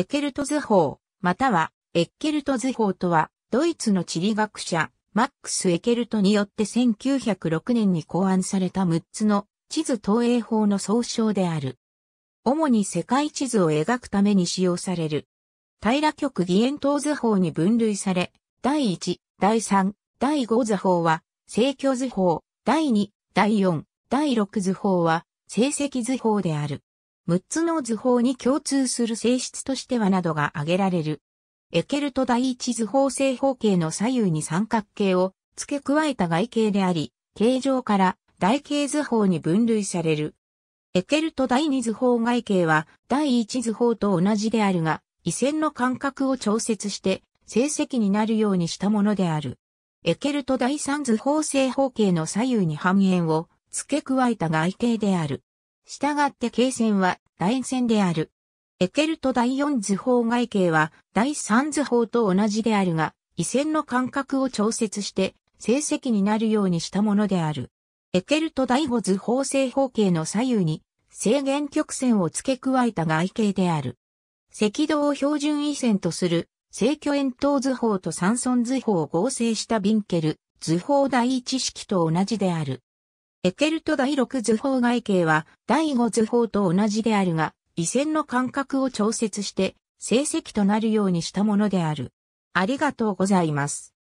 エケルト図法、またはエッケルト図法とは、ドイツの地理学者、マックス・エケルトによって1906年に考案された6つの地図投影法の総称である。主に世界地図を描くために使用される。平極義円等図法に分類され、第1、第3、第5図法は、正距図法、第2、第4、第6図法は、成績図法である。6つの図法に共通する性質としてはなどが挙げられる。エケルト第一図法正方形の左右に三角形を付け加えた外形であり、形状から台形図法に分類される。エケルト第二図法外形は第一図法と同じであるが、緯線の間隔を調節して成績になるようにしたものである。エケルト第三図法正方形の左右に半円を付け加えた外形である。従って経線は楕円線である。エケルト第4図法外形は第3図法と同じであるが、位線の間隔を調節して正積になるようにしたものである。エケルト第5図法正方形の左右に制限曲線を付け加えた外形である。赤道を標準位線とする正距円筒図法と三尊図法を合成したビンケル図法第一式と同じである。エケルト第6図法外形は第5図法と同じであるが、緯線の間隔を調節して成績となるようにしたものである。ありがとうございます。